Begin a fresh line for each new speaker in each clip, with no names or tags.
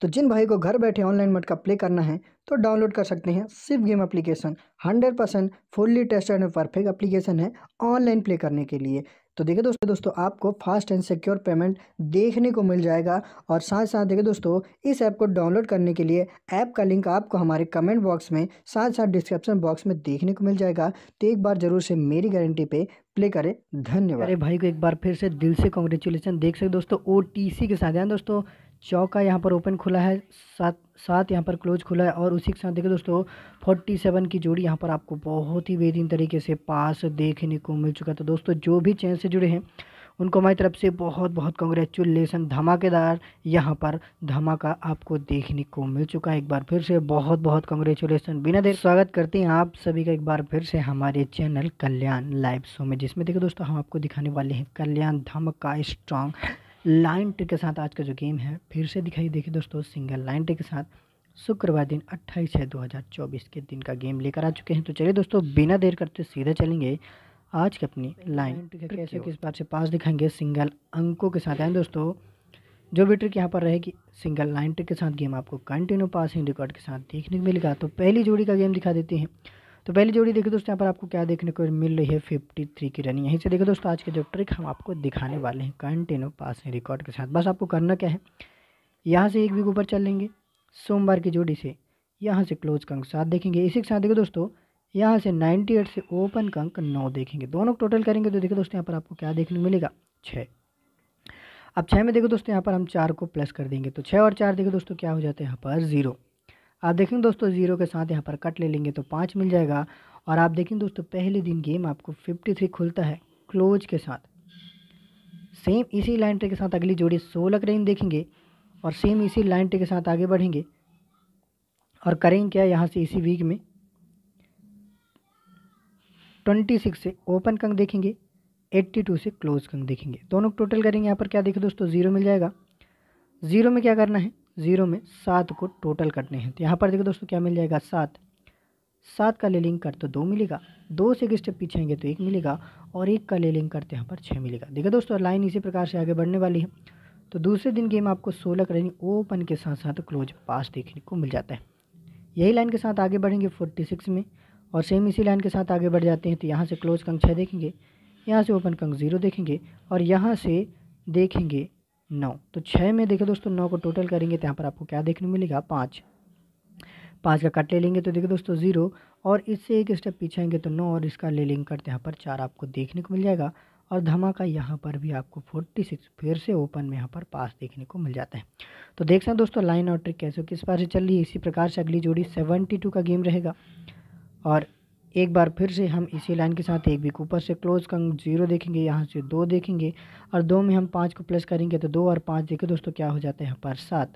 तो जिन भाई को घर बैठे ऑनलाइन मटका प्ले करना है तो डाउनलोड कर सकते हैं सिर्फ game application 100 percent fully tested and perfect application है ऑनलाइन प्ले करने के लिए तो देखिए दोस्तों दोस्तों आपको फास्ट एंड सिक्योर पेमेंट देखने को मिल जाएगा और साथ साथ देखिए दोस्तों इस ऐप को डाउनलोड करने के लिए ऐप का लिंक आपको हमारे कमेंट बॉक्स में साथ साथ डिस्क्रिप्शन बॉक्स में देखने को मिल जाएगा तो एक बार जरूर से मेरी गारंटी पे प्ले करें धन्यवाद अरे भाई को एक बार फिर से दिल से कॉन्ग्रेचुलेसन देख सकते दोस्तों ओ के साथ दोस्तों चौका यहाँ पर ओपन खुला है सात सात यहाँ पर क्लोज खुला है और उसी के साथ देखिए दोस्तों फोर्टी सेवन की जोड़ी यहाँ पर आपको बहुत ही बेहतरीन तरीके से पास देखने को मिल चुका था तो दोस्तों जो भी चैन से जुड़े हैं उनको हमारी तरफ से बहुत बहुत कॉन्ग्रेचुलेसन धमाकेदार यहाँ पर धमाका आपको देखने को मिल चुका है एक बार फिर से बहुत बहुत कॉन्ग्रेचुलेसन बिना देर स्वागत करते हैं आप सभी का एक बार फिर से हमारे चैनल कल्याण लाइव शो में जिसमें देखिए दोस्तों हम आपको दिखाने वाले हैं कल्याण धमाका स्ट्रांग लाइन ट्रिक के साथ आज का जो गेम है फिर से दिखाई देखिए दोस्तों सिंगल लाइन ट्रिक के साथ शुक्रवार दिन अट्ठाईस छः दो हज़ार चौबीस के दिन का गेम लेकर आ चुके हैं तो चलिए दोस्तों बिना देर करते सीधा चलेंगे आज की अपनी लाइन ट्रिक कैसे किस से पास दिखाएंगे सिंगल अंकों के साथ आए दोस्तों जो भी ट्रिक यहाँ पर रहेगी सिंगल लाइन ट्रिक के साथ गेम आपको कंटिन्यू पासिंग रिकॉर्ड के साथ देखने को मिलेगा तो पहली जोड़ी का गेम दिखा देते हैं तो पहली जोड़ी देखिए दोस्तों यहाँ पर आपको क्या देखने को मिल रही है फिफ्टी थ्री की रनिंग यहीं से देखिए दोस्तों आज के जो ट्रिक हम आपको दिखाने वाले हैं कंटिन्यू पासिंग रिकॉर्ड के साथ बस आपको करना क्या है यहाँ से एक वीक ऊपर चल लेंगे सोमवार की जोड़ी से यहाँ से क्लोज कंक सात देखेंगे इसी के साथ देखो दोस्तों यहाँ से नाइन्टी एट से ओपन कंक नौ देखेंगे दोनों टोटल करेंगे तो देखिए दोस्तों यहाँ पर आपको क्या देखने को मिलेगा छः अब छः में देखो दोस्तों यहाँ पर हम चार को प्लस कर देंगे तो छः और चार देखो दोस्तों क्या हो जाते हैं यहाँ पर ज़ीरो आप देखेंगे दोस्तों ज़ीरो के साथ यहाँ पर कट ले लेंगे तो पाँच मिल जाएगा और आप देखेंगे दोस्तों पहले दिन गेम आपको फिफ्टी थ्री खुलता है क्लोज के साथ सेम इसी लाइन ट्रे के साथ अगली जोड़ी सोलह क्रेन देखेंगे और सेम इसी लाइन ट्रे के साथ आगे बढ़ेंगे और करेंगे क्या यहाँ से इसी वीक में ट्वेंटी सिक्स से ओपन कंग देखेंगे एट्टी टू से क्लोज कंग देखेंगे दोनों टोटल करेंगे यहाँ पर क्या देखें दोस्तों ज़ीरो मिल जाएगा ज़ीरो में क्या करना है ज़ीरो में सात को टोटल करने हैं तो यहाँ पर देखो दोस्तों क्या मिल जाएगा सात सात का ले लिंक कर तो दो मिलेगा दो से एक स्टेप पीछेंगे तो एक मिलेगा और एक का ले लिंक करते यहाँ पर छः मिलेगा देखिए दोस्तों लाइन इसी प्रकार से आगे बढ़ने वाली है तो दूसरे दिन गेम आपको सोलह का ओपन के साथ साथ क्लोज पास देखने को मिल जाता है यही लाइन के साथ आगे बढ़ेंगे फोर्टी सिक्स में और सेम इसी लाइन के साथ आगे बढ़ जाते हैं तो यहाँ से क्लोज कंग छः देखेंगे यहाँ से ओपन कंग ज़ीरो देखेंगे और यहाँ से देखेंगे नौ तो छः में देखिए दोस्तों नौ को टोटल करेंगे तो यहाँ पर आपको क्या देखने मिलेगा पाँच पाँच का कट ले लेंगे तो देखिए दोस्तों ज़ीरो और इससे एक स्टेप पीछे आएंगे तो नौ और इसका ले लेंगे कट यहाँ पर चार आपको देखने को मिल जाएगा और धमाका यहाँ पर भी आपको फोर्टी सिक्स फिर से ओपन में यहाँ पर पास देखने को मिल जाता है तो देख सकते दोस्तों लाइन और ट्रिक कैसे किस पार से चल रही है इसी प्रकार से अगली जोड़ी सेवेंटी टू का गेम रहेगा और एक बार फिर से हम इसी लाइन के साथ एक भी ऊपर से क्लोज का जीरो देखेंगे यहाँ से दो देखेंगे और दो में हम पाँच को प्लस करेंगे तो दो और पाँच देखे दोस्तों क्या हो है यहाँ पर सात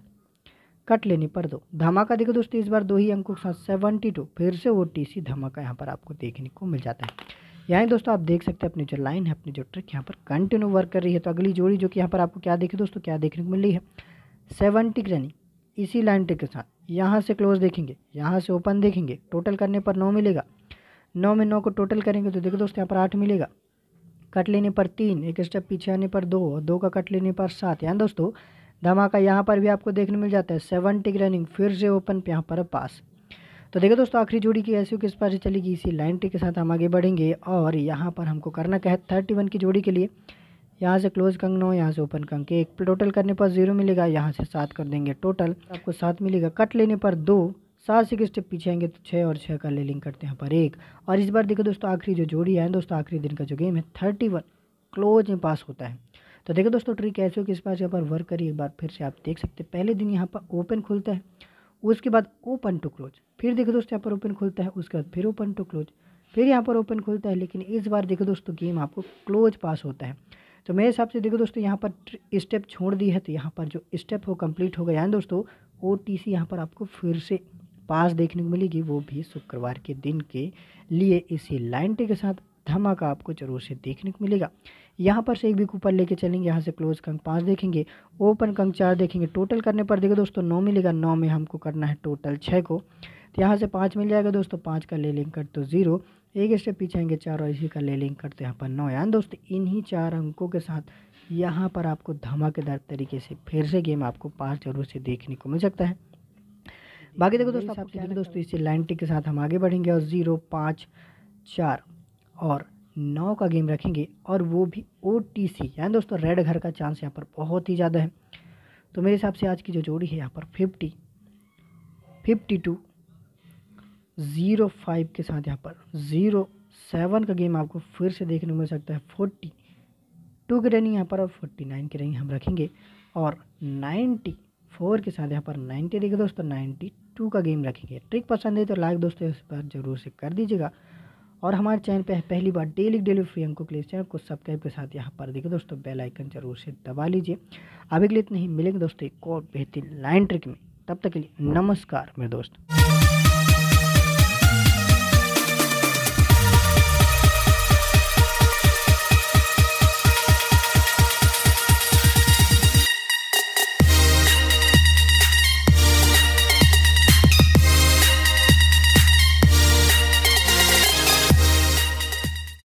कट लेने पर दो धमाका देखो दोस्तों इस बार दो ही अंकों के साथ सेवेंटी टू फिर से वो टी सी धमाका यहाँ पर आपको देखने को मिल जाता है यहाँ दोस्तों आप देख सकते हैं अपनी जो लाइन है अपनी जो ट्रिक यहाँ पर कंटिन्यू वर्क कर रही है तो अगली जोड़ी जो कि यहाँ पर आपको क्या देखे दोस्तों क्या देखने को मिल रही है सेवनटी यानी इसी लाइन ट्रिक के साथ यहाँ से क्लोज देखेंगे यहाँ से ओपन देखेंगे टोटल करने पर नौ मिलेगा नौ में नौ को टोटल करेंगे तो देखो दोस्तों यहाँ पर आठ मिलेगा कट लेने पर तीन एक स्टेप पीछे आने पर दो और दो का कट लेने पर सात यानी दोस्तों धमाका यहाँ पर भी आपको देखने मिल जाता है सेवन टिक रनिंग फिर से ओपन यहाँ पर पास तो देखो दोस्तों आखिरी जोड़ी की ऐसी किस पास से चलेगी इसी लाइन टिक के साथ हम आगे बढ़ेंगे और यहाँ पर हमको करना क्या है थर्टी वन की जोड़ी के लिए यहाँ से क्लोज कंग नौ यहाँ से ओपन कंग के एक टोटल करने पर जीरो मिलेगा यहाँ से सात कर देंगे टोटल आपको सात मिलेगा कट लेने पर दो सात से एक स्टेप पीछे आएंगे तो छः और छः का लेलिंग करते हैं यहाँ पर एक और इस बार देखो दोस्तों आखिरी जो जोड़ी है दोस्तों आखिरी दिन का जो गेम है थर्टी वन क्लोज में पास होता है तो देखो दोस्तों ट्रिक ऐसे हो कि इस बार यहाँ पर वर्क करिए एक बार फिर से आप देख सकते हैं पहले दिन यहाँ पर ओपन खुलता है उसके बाद ओपन टू क्लोज फिर देखो दोस्तों यहाँ पर ओपन खुलता है उसके बाद फिर ओपन टू क्लोज फिर यहाँ पर ओपन खुलता है लेकिन इस बार देखो दोस्तों गेम आपको क्लोज पास होता है तो मेरे हिसाब से देखो दोस्तों यहाँ पर स्टेप छोड़ दी है तो यहाँ पर जो स्टेप हो कंप्लीट हो गया है दोस्तों ओ टी सी यहाँ पर आपको फिर से पास देखने को मिलेगी वो भी शुक्रवार के दिन के लिए इसी लाइन टी के साथ धमाका आपको जरूर से देखने को मिलेगा यहाँ पर से एक भी ऊपर लेके चलेंगे यहाँ से क्लोज कंक पाँच देखेंगे ओपन कंक चार देखेंगे टोटल करने पर देखो दोस्तों नौ मिलेगा नौ में हमको करना है टोटल छः को तो यहाँ से पाँच मिल जाएगा दोस्तों पाँच का ले लिंक कर तो ज़ीरो एक स्टेप पीछे आएंगे चार और इसी का ले लिंक तो यहाँ पर नौ यानी दोस्तों इन्हीं चार अंकों के साथ यहाँ पर आपको धमाकेदार तरीके से फिर से गेम आपको पाँच जरूर से देखने को मिल सकता है बाकी देखो दोस्तों आपको लिखेंगे दोस्तों इसी लाइन टिक के साथ हम आगे बढ़ेंगे और ज़ीरो पाँच चार और नौ का गेम रखेंगे और वो भी ओ टी सी यानी दोस्तों रेड घर का चांस यहाँ पर बहुत ही ज़्यादा है तो मेरे हिसाब से आज की जो जोड़ी है यहाँ पर fifty fifty two zero five के साथ यहाँ पर ज़ीरो सेवन का गेम आपको फिर से देखने को मिल सकता है फोर्टी टू की रनिंग यहाँ पर और फोर्टी नाइन की रनिंग हम रखेंगे और नाइन्टी फोर के साथ यहाँ पर नाइन्टी देखिए दोस्तों नाइन्टी टू का गेम रखेंगे ट्रिक पसंद है तो लाइक दोस्तों इस पर जरूर से कर दीजिएगा और हमारे चैनल पे पहली बार डेली डेली फ्री अंकों के लिए चैनल को सब्सक्राइब के साथ यहाँ पर देखिए दोस्तों बेल आइकन जरूर से दबा लीजिए अभी के लिए इतना ही मिलेंगे दोस्तों एक और बेहतरीन लाइन ट्रिक में तब तक के लिए नमस्कार मेरे दोस्त